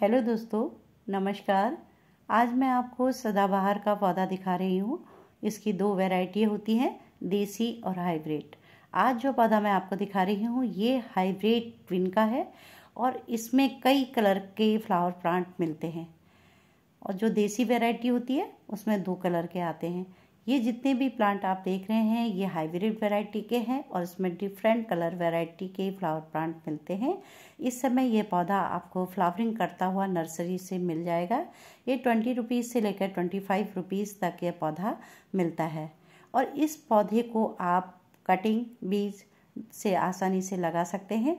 hello दोस्तों नमस्कार आज मैं आपको सदाबहार का पौधा दिखा रही हूँ इसकी दो वेराइटी होती हैं देसी और हाइब्रिड आज जो पौधा मैं आपको दिखा रही हूँ ये हाइब्रिड ट्विन का है और इसमें कई कलर के फ्लावर प्लांट मिलते हैं और जो देसी वेराइटी होती है उसमें दो कलर के आते हैं ये जितने भी प्लांट आप देख रहे हैं ये हाइब्रिड वैरायटी के हैं और इसमें डिफरेंट कलर वैरायटी के फ्लावर प्लांट मिलते हैं इस समय ये पौधा आपको फ्लावरिंग करता हुआ नर्सरी से मिल जाएगा ये ट्वेंटी रुपीज़ से लेकर ट्वेंटी फाइव रुपीज़ तक ये पौधा मिलता है और इस पौधे को आप कटिंग बीज से आसानी से लगा सकते हैं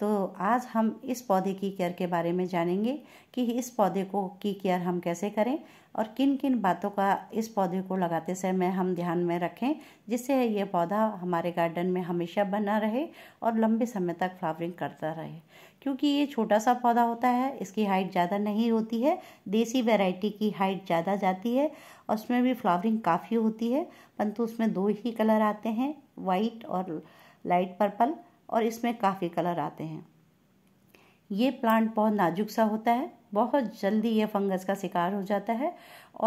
तो आज हम इस पौधे की केयर के बारे में जानेंगे कि इस पौधे को की केयर हम कैसे करें और किन किन बातों का इस पौधे को लगाते समय हम ध्यान में रखें जिससे ये पौधा हमारे गार्डन में हमेशा बना रहे और लंबे समय तक फ्लावरिंग करता रहे क्योंकि ये छोटा सा पौधा होता है इसकी हाइट ज़्यादा नहीं होती है देसी वेराइटी की हाइट ज़्यादा जाती है और उसमें भी फ्लावरिंग काफ़ी होती है परंतु उसमें दो ही कलर आते हैं वाइट और लाइट पर्पल और इसमें काफ़ी कलर आते हैं ये प्लांट बहुत नाजुक सा होता है बहुत जल्दी ये फंगस का शिकार हो जाता है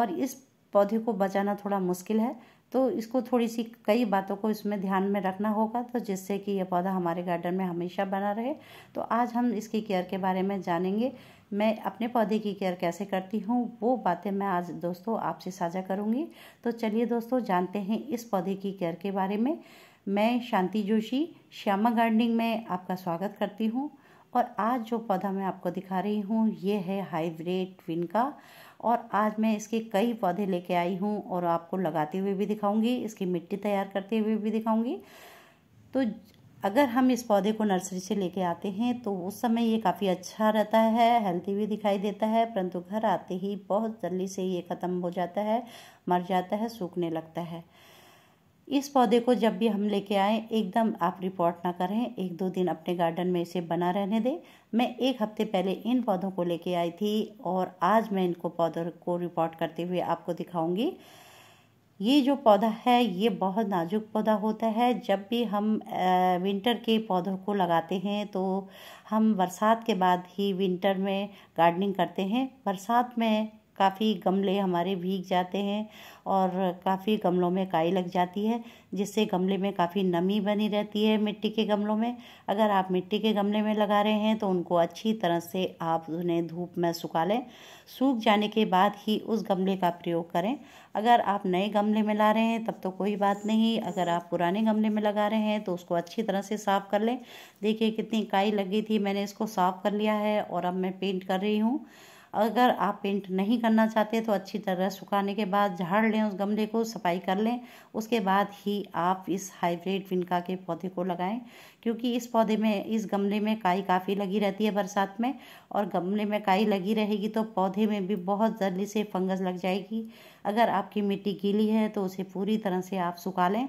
और इस पौधे को बचाना थोड़ा मुश्किल है तो इसको थोड़ी सी कई बातों को इसमें ध्यान में रखना होगा तो जिससे कि यह पौधा हमारे गार्डन में हमेशा बना रहे तो आज हम इसकी केयर के बारे में जानेंगे मैं अपने पौधे की केयर कैसे करती हूँ वो बातें मैं आज दोस्तों आपसे साझा करूँगी तो चलिए दोस्तों जानते हैं इस पौधे की केयर के बारे में मैं शांति जोशी श्यामा गार्डनिंग में आपका स्वागत करती हूँ और आज जो पौधा मैं आपको दिखा रही हूँ ये है हाइब्रिड ट्विन का और आज मैं इसके कई पौधे लेके आई हूँ और आपको लगाते हुए भी दिखाऊंगी इसकी मिट्टी तैयार करते हुए भी दिखाऊंगी तो अगर हम इस पौधे को नर्सरी से लेके आते हैं तो उस समय ये काफ़ी अच्छा रहता है हेल्थी भी दिखाई देता है परंतु घर आते ही बहुत जल्दी से ये ख़त्म हो जाता है मर जाता है सूखने लगता है इस पौधे को जब भी हम लेके आएँ एकदम आप रिपोर्ट ना करें एक दो दिन अपने गार्डन में इसे बना रहने दें मैं एक हफ्ते पहले इन पौधों को लेके आई थी और आज मैं इनको पौधों को रिपोर्ट करते हुए आपको दिखाऊंगी ये जो पौधा है ये बहुत नाजुक पौधा होता है जब भी हम विंटर के पौधों को लगाते हैं तो हम बरसात के बाद ही विंटर में गार्डनिंग करते हैं बरसात में काफ़ी गमले हमारे भीग जाते हैं और काफ़ी गमलों में काई लग जाती है जिससे गमले में काफ़ी नमी बनी रहती है मिट्टी के गमलों में अगर आप मिट्टी के गमले में लगा रहे हैं तो उनको अच्छी तरह से आप उन्हें धूप में सुखा लें सूख जाने के बाद ही उस गमले का प्रयोग करें अगर आप नए गमले में ला रहे हैं तब तो कोई बात नहीं अगर आप पुराने गमले में लगा रहे हैं तो उसको अच्छी तरह से साफ़ कर लें देखिए कितनी काई लगी थी मैंने इसको साफ़ कर लिया है और अब मैं पेंट कर रही हूँ अगर आप पेंट नहीं करना चाहते तो अच्छी तरह सुखाने के बाद झाड़ लें उस गमले को सफाई कर लें उसके बाद ही आप इस हाइब्रिड विनका के पौधे को लगाएं क्योंकि इस पौधे में इस गमले में काई काफ़ी लगी रहती है बरसात में और गमले में काई लगी रहेगी तो पौधे में भी बहुत जल्दी से फंगस लग जाएगी अगर आपकी मिट्टी गीली है तो उसे पूरी तरह से आप सुखा लें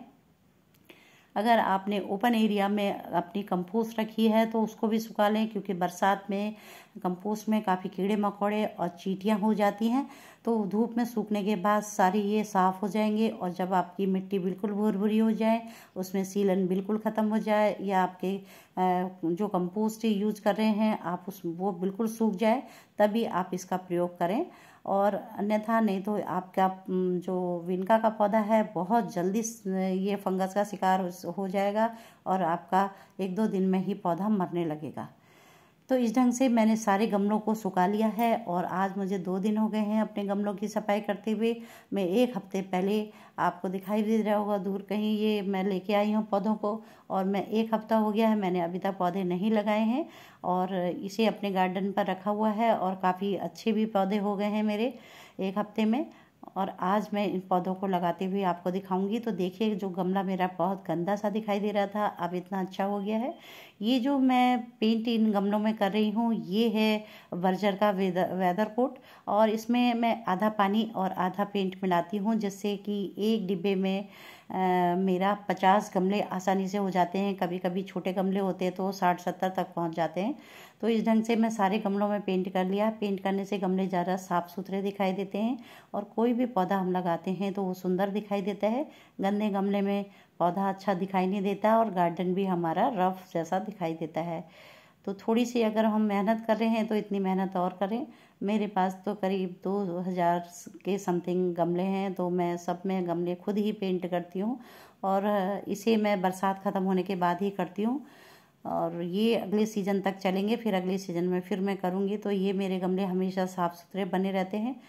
अगर आपने ओपन एरिया में अपनी कंपोस्ट रखी है तो उसको भी सुखा लें क्योंकि बरसात में कंपोस्ट में काफ़ी कीड़े मकोड़े और चीटियाँ हो जाती हैं तो धूप में सूखने के बाद सारी ये साफ़ हो जाएंगे और जब आपकी मिट्टी बिल्कुल भुरभुरी हो जाए उसमें सीलन बिल्कुल ख़त्म हो जाए या आपके जो कंपोस्ट यूज कर रहे हैं आप उस वो बिल्कुल सूख जाए तभी आप इसका प्रयोग करें और अन्यथा नहीं तो आपका जो विनका का पौधा है बहुत जल्दी ये फंगस का शिकार हो जाएगा और आपका एक दो दिन में ही पौधा मरने लगेगा तो इस ढंग से मैंने सारे गमलों को सुखा लिया है और आज मुझे दो दिन हो गए हैं अपने गमलों की सफाई करते हुए मैं एक हफ्ते पहले आपको दिखाई दे रहा होगा दूर कहीं ये मैं लेके आई हूँ पौधों को और मैं एक हफ्ता हो गया है मैंने अभी तक पौधे नहीं लगाए हैं और इसे अपने गार्डन पर रखा हुआ है और काफ़ी अच्छे भी पौधे हो गए हैं मेरे एक हफ्ते में और आज मैं इन पौधों को लगाते हुए आपको दिखाऊंगी तो देखिए जो गमला मेरा बहुत गंदा सा दिखाई दे रहा था अब इतना अच्छा हो गया है ये जो मैं पेंट इन गमलों में कर रही हूँ ये है बर्जर का वेदर वेदर कोट और इसमें मैं आधा पानी और आधा पेंट मिलाती हूँ जिससे कि एक डिब्बे में मेरा पचास गमले आसानी से हो जाते हैं कभी कभी छोटे गमले होते हैं तो साठ सत्तर तक पहुंच जाते हैं तो इस ढंग से मैं सारे गमलों में पेंट कर लिया पेंट करने से गमले ज़्यादा साफ़ सुथरे दिखाई देते हैं और कोई भी पौधा हम लगाते हैं तो वो सुंदर दिखाई देता है गंदे गमले में पौधा अच्छा दिखाई नहीं देता और गार्डन भी हमारा रफ जैसा दिखाई देता है तो थोड़ी सी अगर हम मेहनत कर रहे हैं तो इतनी मेहनत और करें मेरे पास तो करीब दो हज़ार के समथिंग गमले हैं तो मैं सब में गमले खुद ही पेंट करती हूँ और इसे मैं बरसात ख़त्म होने के बाद ही करती हूँ और ये अगले सीज़न तक चलेंगे फिर अगले सीज़न में फिर मैं करूँगी तो ये मेरे गमले हमेशा साफ़ सुथरे बने रहते हैं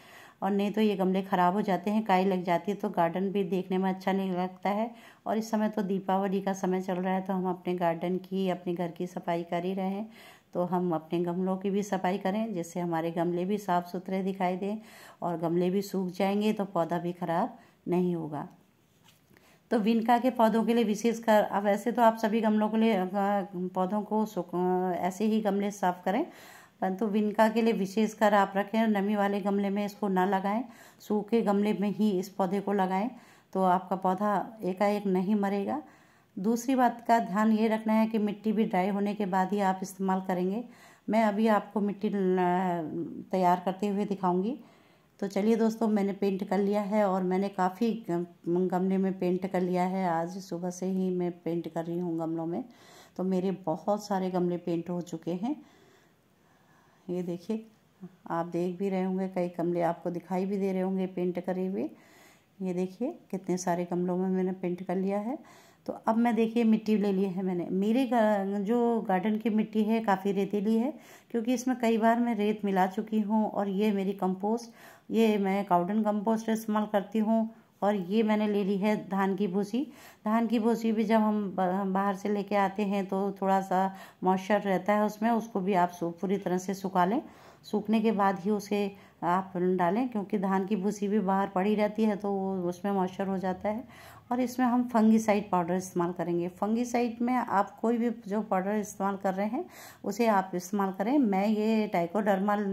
और नहीं तो ये गमले ख़राब हो जाते हैं काई लग जाती है तो गार्डन भी देखने में अच्छा नहीं लगता है और इस समय तो दीपावली का समय चल रहा है तो हम अपने गार्डन की अपने घर की सफाई कर ही रहे हैं तो हम अपने गमलों की भी सफाई करें जिससे हमारे गमले भी साफ़ सुथरे दिखाई दें और गमले भी सूख जाएंगे तो पौधा भी ख़राब नहीं होगा तो विनका के पौधों के लिए विशेषकर अब ऐसे तो आप सभी गमलों के लिए पौधों को ऐसे ही गमले साफ़ करें परंतु विनका के लिए विशेषकर आप रखें नमी वाले गमले में इसको ना लगाएं सूखे गमले में ही इस पौधे को लगाएं तो आपका पौधा एकाएक नहीं मरेगा दूसरी बात का ध्यान ये रखना है कि मिट्टी भी ड्राई होने के बाद ही आप इस्तेमाल करेंगे मैं अभी आपको मिट्टी तैयार करते हुए दिखाऊंगी तो चलिए दोस्तों मैंने पेंट कर लिया है और मैंने काफ़ी गमले में पेंट कर लिया है आज सुबह से ही मैं पेंट कर रही हूँ गमलों में तो मेरे बहुत सारे गमले पेंट हो चुके हैं ये देखिए आप देख भी रहे होंगे कई गमले आपको दिखाई भी दे रहे होंगे पेंट करे हुए ये देखिए कितने सारे गमलों में मैंने पेंट कर लिया है तो अब मैं देखिए मिट्टी ले ली है मैंने मेरे जो गार्डन की मिट्टी है काफ़ी रेतीली है क्योंकि इसमें कई बार मैं रेत मिला चुकी हूँ और ये मेरी कंपोस्ट ये मैं काउडन कंपोस्ट इस्तेमाल करती हूँ और ये मैंने ले ली है धान की भूसी धान की भूसी भी जब हम बाहर से लेके आते हैं तो थोड़ा सा मॉइस्चर रहता है उसमें उसको भी आप पूरी तरह से सुखा लें सूखने के बाद ही उसे आप डालें क्योंकि धान की भूसी भी बाहर पड़ी रहती है तो वो उसमें मॉइस्चर हो जाता है और इसमें हम फंगीसाइड पाउडर इस्तेमाल करेंगे फंगीसाइड में आप कोई भी जो पाउडर इस्तेमाल कर रहे हैं उसे आप इस्तेमाल करें मैं ये टाइकोडर्मल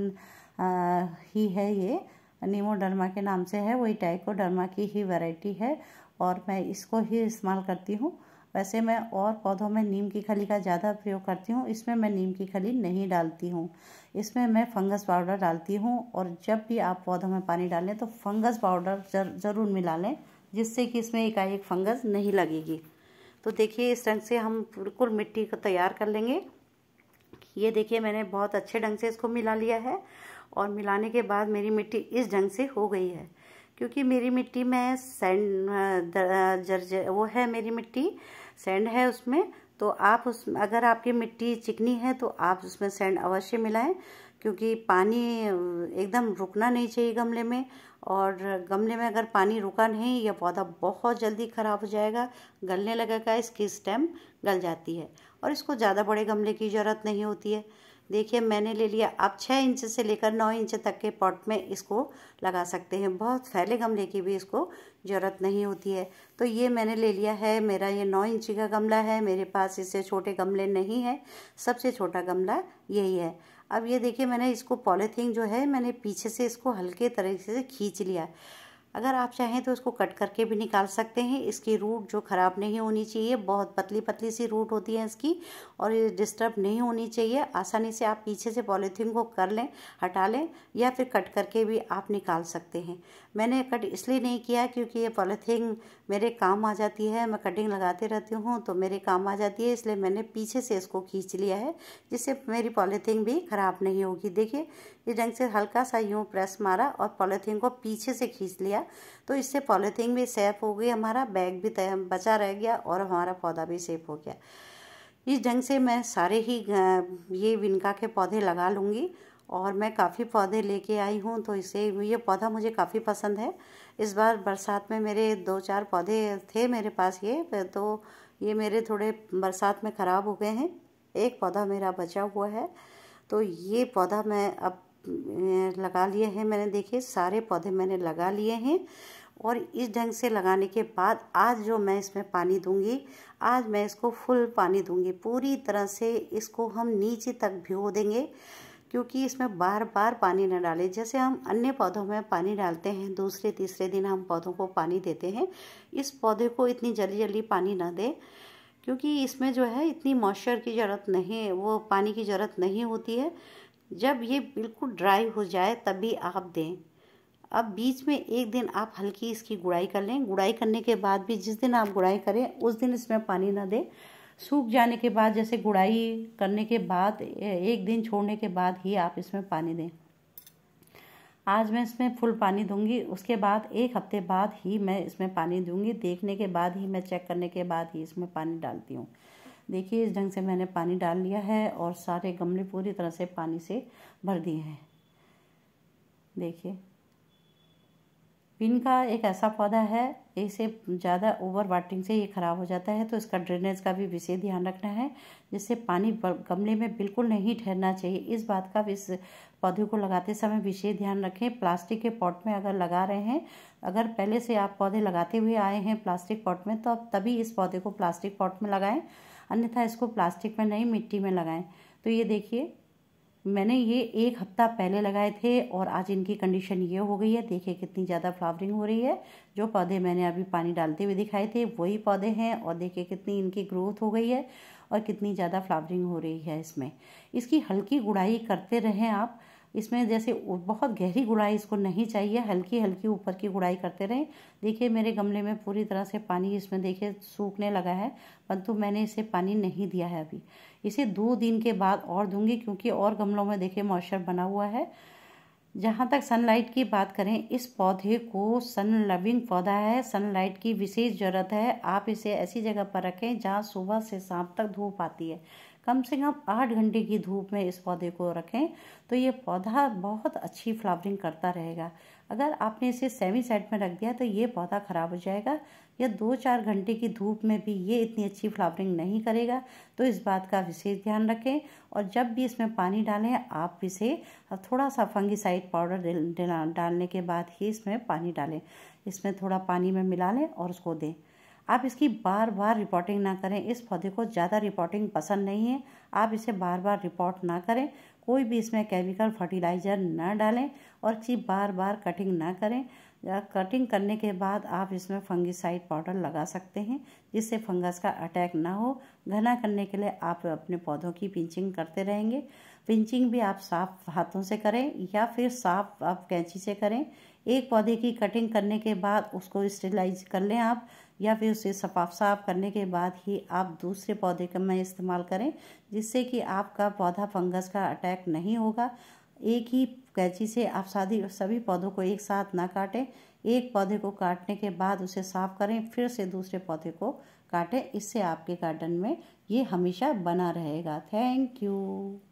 ही है ये नीमोडर्मा के नाम से है वही टाइकोडर्मा की ही वैरायटी है और मैं इसको ही इस्तेमाल करती हूँ वैसे मैं और पौधों में नीम की खली का ज़्यादा प्रयोग करती हूँ इसमें मैं नीम की खली नहीं डालती हूँ इसमें मैं फंगस पाउडर डालती हूँ और जब भी आप पौधों में पानी डालें तो फंगस पाउडर जर, ज़रूर मिला लें जिससे कि इसमें एकाएक फंगस नहीं लगेगी तो देखिए इस ढंग से हम बिल्कुल मिट्टी को तैयार कर लेंगे ये देखिए मैंने बहुत अच्छे ढंग से इसको मिला लिया है और मिलाने के बाद मेरी मिट्टी इस ढंग से हो गई है क्योंकि मेरी मिट्टी में सैंड जर्जर वो है मेरी मिट्टी सैंड है उसमें तो आप उस अगर आपकी मिट्टी चिकनी है तो आप उसमें सैंड अवश्य मिलाएं क्योंकि पानी एकदम रुकना नहीं चाहिए गमले में और गमले में अगर पानी रुका नहीं यह पौधा बहुत जल्दी ख़राब हो जाएगा गलने लगेगा इसकी स्टेम गल जाती है और इसको ज़्यादा बड़े गमले की ज़रूरत नहीं होती है देखिए मैंने ले लिया आप छः इंच से लेकर नौ इंच तक के पॉट में इसको लगा सकते हैं बहुत फैले गमले की भी इसको ज़रूरत नहीं होती है तो ये मैंने ले लिया है मेरा ये नौ इंच का गमला है मेरे पास इससे छोटे गमले नहीं हैं सबसे छोटा गमला यही है अब ये देखिए मैंने इसको पॉलीथीन जो है मैंने पीछे से इसको हल्के तरीके से खींच लिया अगर आप चाहें तो इसको कट करके भी निकाल सकते हैं इसकी रूट जो ख़राब नहीं होनी चाहिए बहुत पतली पतली सी रूट होती है इसकी और ये डिस्टर्ब नहीं होनी चाहिए आसानी से आप पीछे से पॉलीथीन को कर लें हटा लें या फिर कट करके भी आप निकाल सकते हैं मैंने कट इसलिए नहीं किया क्योंकि ये पॉलीथीन मेरे काम आ जाती है मैं कटिंग लगाते रहती हूँ तो मेरे काम आ जाती है इसलिए मैंने पीछे से इसको खींच लिया है जिससे मेरी पॉलीथीन भी ख़राब नहीं होगी देखिए इस ढंग से हल्का सा यूँ प्रेस मारा और पॉलीथीन को पीछे से खींच लिया तो इससे पॉलीथीन भी सेफ हो गई हमारा बैग भी बचा रह गया और हमारा पौधा भी सेफ हो गया इस ढंग से मैं सारे ही ये विनका के पौधे लगा लूँगी और मैं काफ़ी पौधे लेके आई हूँ तो इसे ये पौधा मुझे काफ़ी पसंद है इस बार बरसात में मेरे दो चार पौधे थे मेरे पास ये तो ये मेरे थोड़े बरसात में ख़राब हो गए हैं एक पौधा मेरा बचा हुआ है तो ये पौधा मैं अब लगा लिए हैं मैंने देखे सारे पौधे मैंने लगा लिए हैं और इस ढंग से लगाने के बाद आज जो मैं इसमें पानी दूंगी आज मैं इसको फुल पानी दूंगी पूरी तरह से इसको हम नीचे तक भिगो देंगे क्योंकि इसमें बार बार पानी न डालें जैसे हम अन्य पौधों में पानी डालते हैं दूसरे तीसरे दिन हम पौधों को पानी देते हैं इस पौधे को इतनी जल्दी जल्दी पानी ना दें क्योंकि इसमें जो है इतनी मॉइस्चर की ज़रूरत नहीं वो पानी की ज़रूरत नहीं होती है जब ये बिल्कुल ड्राई हो जाए तभी आप दें अब बीच में एक दिन आप हल्की इसकी गुड़ाई कर लें गुड़ाई करने के बाद भी जिस दिन आप गुड़ाई करें उस दिन इसमें पानी ना दें सूख जाने के बाद जैसे गुड़ाई करने के बाद एक दिन छोड़ने के बाद ही आप इसमें पानी दें आज मैं इसमें फुल पानी दूंगी उसके बाद एक हफ्ते बाद ही मैं इसमें पानी दूंगी देखने के बाद ही मैं चेक करने के बाद ही इसमें पानी डालती हूँ देखिए इस ढंग से मैंने पानी डाल लिया है और सारे गमले पूरी तरह से पानी से भर दिए हैं देखिए पिन का एक ऐसा पौधा है इसे ज़्यादा ओवर वाटरिंग से ये ख़राब हो जाता है तो इसका ड्रेनेज का भी विशेष ध्यान रखना है जिससे पानी गमले में बिल्कुल नहीं ठहरना चाहिए इस बात का इस पौधे को लगाते समय विशेष ध्यान रखें प्लास्टिक के पॉट में अगर लगा रहे हैं अगर पहले से आप पौधे लगाते हुए आए हैं प्लास्टिक पॉट में तो आप तभी इस पौधे को प्लास्टिक पॉट में लगाएं अन्यथा इसको प्लास्टिक में नहीं मिट्टी में लगाएं तो ये देखिए मैंने ये एक हफ्ता पहले लगाए थे और आज इनकी कंडीशन ये हो गई है देखिए कितनी ज़्यादा फ्लावरिंग हो रही है जो पौधे मैंने अभी पानी डालते हुए दिखाए थे वही पौधे हैं और देखिए कितनी इनकी ग्रोथ हो गई है और कितनी ज़्यादा फ्लावरिंग हो रही है इसमें इसकी हल्की गुड़ाई करते रहें आप इसमें जैसे बहुत गहरी गुड़ाई इसको नहीं चाहिए हल्की हल्की ऊपर की गुड़ाई करते रहें देखिए मेरे गमले में पूरी तरह से पानी इसमें देखिए सूखने लगा है परंतु मैंने इसे पानी नहीं दिया है अभी इसे दो दिन के बाद और दूंगी क्योंकि और गमलों में देखिए मॉइस्चर बना हुआ है जहाँ तक सनलाइट की बात करें इस पौधे को सन लविंग पौधा है सनलाइट की विशेष ज़रूरत है आप इसे ऐसी जगह पर रखें जहाँ सुबह से शाम तक धूप आती है कम से कम आठ घंटे की धूप में इस पौधे को रखें तो ये पौधा बहुत अच्छी फ्लावरिंग करता रहेगा अगर आपने इसे सेमी सेट में रख दिया तो ये पौधा ख़राब हो जाएगा या दो चार घंटे की धूप में भी ये इतनी अच्छी फ्लावरिंग नहीं करेगा तो इस बात का विशेष ध्यान रखें और जब भी इसमें पानी डालें आप इसे थोड़ा सा फंगीसाइड पाउडर डालने के बाद ही इसमें पानी डालें इसमें थोड़ा पानी में मिला लें और उसको दें आप इसकी बार बार रिपोर्टिंग ना करें इस पौधे को ज़्यादा रिपोर्टिंग पसंद नहीं है आप इसे बार बार रिपोर्ट ना करें कोई भी इसमें केमिकल फर्टिलाइज़र ना डालें और इसकी बार बार कटिंग ना करें कटिंग करने के बाद आप इसमें फंगिसाइड पाउडर लगा सकते हैं जिससे फंगस का अटैक ना हो घना करने के लिए आप अपने पौधों की पिंचिंग करते रहेंगे पिंचिंग भी आप साफ हाथों से करें या फिर साफ आप कैंची से करें एक पौधे की कटिंग करने के बाद उसको स्टेलाइज कर लें आप या फिर उसे सफाफ साफ करने के बाद ही आप दूसरे पौधे का में इस्तेमाल करें जिससे कि आपका पौधा फंगस का अटैक नहीं होगा एक ही कैंची से आप शादी सभी पौधों को एक साथ ना काटें एक पौधे को काटने के बाद उसे साफ करें फिर से दूसरे पौधे को काटें इससे आपके गार्डन में ये हमेशा बना रहेगा थैंक यू